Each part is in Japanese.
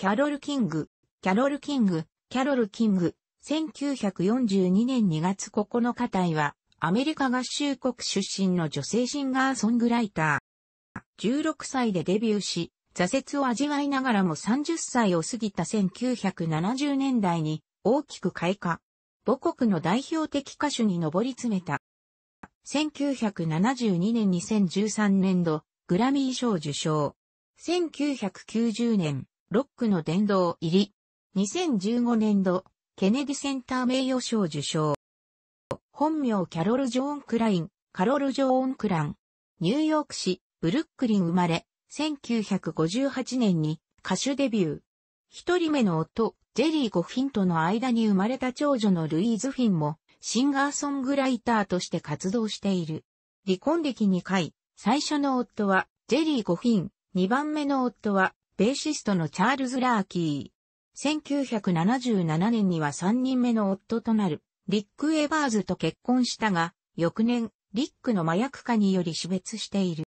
キャロル・キング、キャロル・キング、キャロル・キング、1942年2月9日隊は、アメリカ合衆国出身の女性シンガーソングライター。16歳でデビューし、挫折を味わいながらも30歳を過ぎた1970年代に大きく開花。母国の代表的歌手に上り詰めた。1972年2013年度、グラミー賞受賞。1990年、ロックの殿堂入り。2015年度、ケネディセンター名誉賞受賞。本名キャロル・ジョーン・クライン、カロル・ジョーン・クラン。ニューヨーク市、ブルックリン生まれ、1958年に歌手デビュー。一人目の夫、ジェリー・ゴフィンとの間に生まれた長女のルイーズ・フィンも、シンガーソングライターとして活動している。離婚歴2回、最初の夫は、ジェリー・ゴフィン、2番目の夫は、ベーシストのチャールズ・ラーキー。1977年には3人目の夫となる、リック・エバーズと結婚したが、翌年、リックの麻薬化により死別している。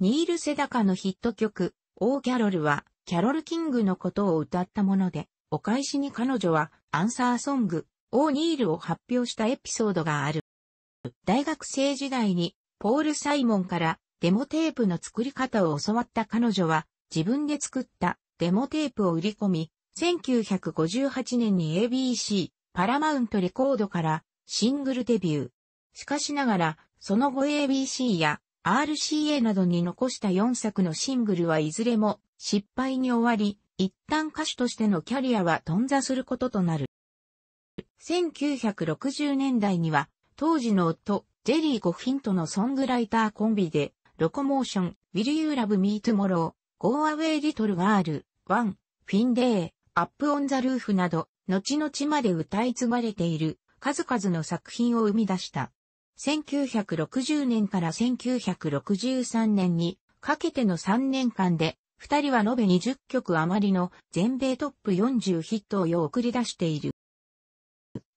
ニール・セダカのヒット曲、オー・キャロルは、キャロル・キングのことを歌ったもので、お返しに彼女は、アンサーソング、オー・ニールを発表したエピソードがある。大学生時代に、ポール・サイモンから、デモテープの作り方を教わった彼女は、自分で作ったデモテープを売り込み、1958年に ABC、パラマウントレコードからシングルデビュー。しかしながら、その後 ABC や RCA などに残した4作のシングルはいずれも失敗に終わり、一旦歌手としてのキャリアは頓挫することとなる。1960年代には、当時の夫、ジェリー・ゴフィンとのソングライターコンビで、ロコモーション、Will You Love Me Tomorrow オーアウェイリトルワール、ワン、フィンデー、アップオンザルーフなど、後々まで歌い継がれている数々の作品を生み出した。1960年から1963年にかけての3年間で、二人は延べ20曲余りの全米トップ40ヒットを送り出している。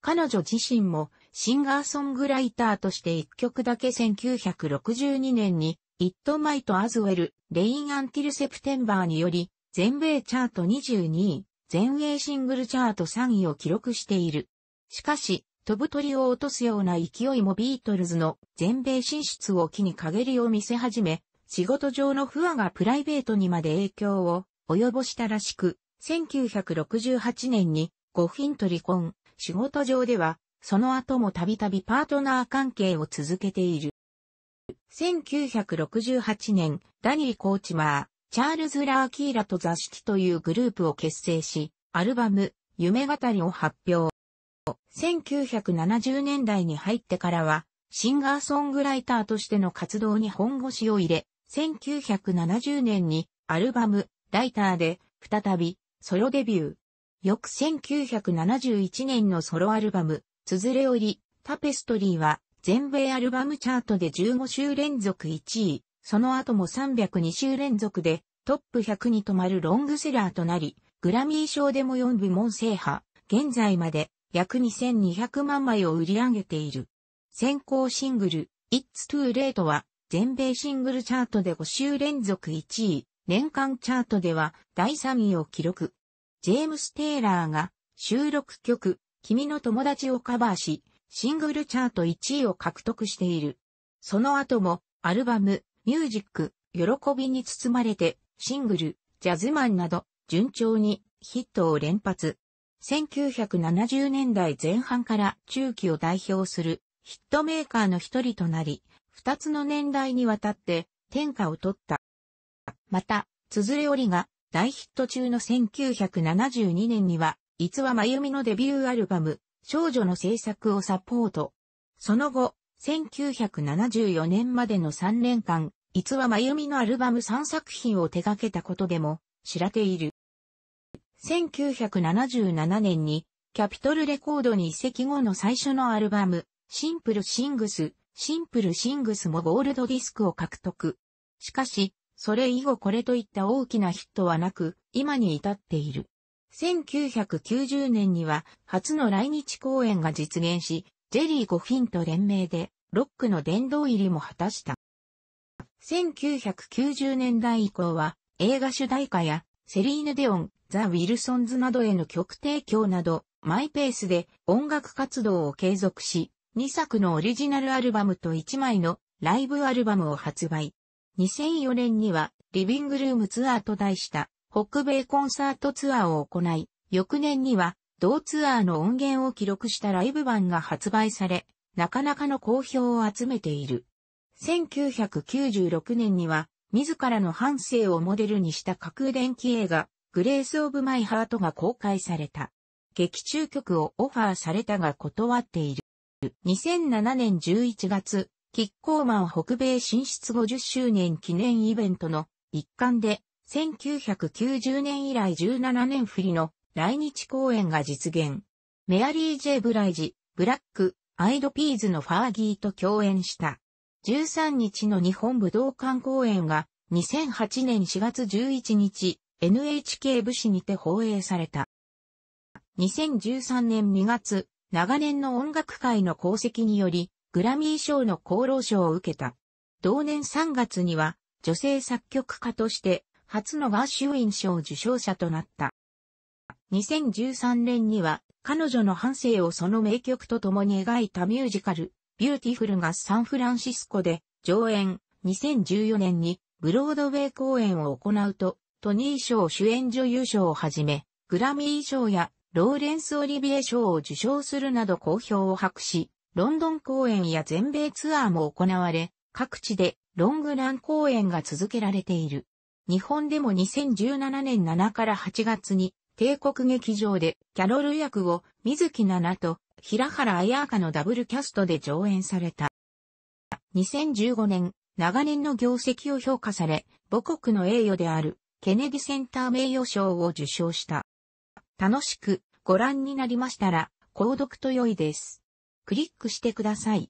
彼女自身もシンガーソングライターとして1曲だけ1962年に Might As w e l アズウェル、レインアンティルセプテンバーにより、全米チャート22位、全英シングルチャート3位を記録している。しかし、飛ぶ鳥を落とすような勢いもビートルズの全米進出を機に陰りを見せ始め、仕事上の不和がプライベートにまで影響を及ぼしたらしく、1968年にゴフィンと離婚、仕事上では、その後もたびたびパートナー関係を続けている。1968年、ダニー・コーチマー、チャールズ・ラーキーラと座敷というグループを結成し、アルバム、夢語りを発表。1970年代に入ってからは、シンガーソングライターとしての活動に本腰を入れ、1970年にアルバム、ライターで、再び、ソロデビュー。翌1971年のソロアルバム、つづれおり、タペストリーは、全米アルバムチャートで15週連続1位、その後も302週連続でトップ100に止まるロングセラーとなり、グラミー賞でも4部門制覇、現在まで約2200万枚を売り上げている。先行シングル、It's Too Late は全米シングルチャートで5週連続1位、年間チャートでは第3位を記録。ジェームス・テイラーが収録曲、君の友達をカバーし、シングルチャート1位を獲得している。その後も、アルバム、ミュージック、喜びに包まれて、シングル、ジャズマンなど、順調にヒットを連発。1970年代前半から中期を代表するヒットメーカーの一人となり、二つの年代にわたって天下を取った。また、つづれりが大ヒット中の1972年には、逸話真由美のデビューアルバム、少女の制作をサポート。その後、1974年までの3年間、逸話真由美のアルバム3作品を手掛けたことでも知られている。1977年にキャピトルレコードに移籍後の最初のアルバム、シンプルシングス、シンプルシングスもゴールドディスクを獲得。しかし、それ以後これといった大きなヒットはなく、今に至っている。1990年には初の来日公演が実現し、ジェリー・ゴフィンと連名でロックの殿堂入りも果たした。1990年代以降は映画主題歌やセリーヌ・デオン、ザ・ウィルソンズなどへの曲提供などマイペースで音楽活動を継続し、2作のオリジナルアルバムと1枚のライブアルバムを発売。2004年にはリビングルームツアーと題した北米コンサートツアーを行い、翌年には同ツアーの音源を記録したライブ版が発売され、なかなかの好評を集めている。1996年には、自らの半生をモデルにした架空電気映画、グレース・オブ・マイ・ハートが公開された。劇中曲をオファーされたが断っている。2007年11月、キッコーマン北米進出50周年記念イベントの一環で1990年以来17年振りの来日公演が実現。メアリー・ジェ・ブライジ、ブラック、アイドピーズのファーギーと共演した。13日の日本武道館公演が2008年4月11日 NHK 武士にて放映された。2013年2月、長年の音楽界の功績によりグラミー賞の功労賞を受けた。同年3月には女性作曲家として初のガーシュウィン賞受賞者となった。2013年には、彼女の半生をその名曲と共に描いたミュージカル、ビューティフルがサンフランシスコで上演。2014年にブロードウェイ公演を行うと、トニー賞主演女優賞をはじめ、グラミー賞やローレンス・オリビエ賞を受賞するなど好評を博し、ロンドン公演や全米ツアーも行われ、各地でロングラン公演が続けられている。日本でも2017年7から8月に、帝国劇場でキャロル役を水木奈々と平原綾香のダブルキャストで上演された。2015年、長年の業績を評価され、母国の栄誉であるケネディセンター名誉賞を受賞した。楽しくご覧になりましたら、購読と良いです。クリックしてください。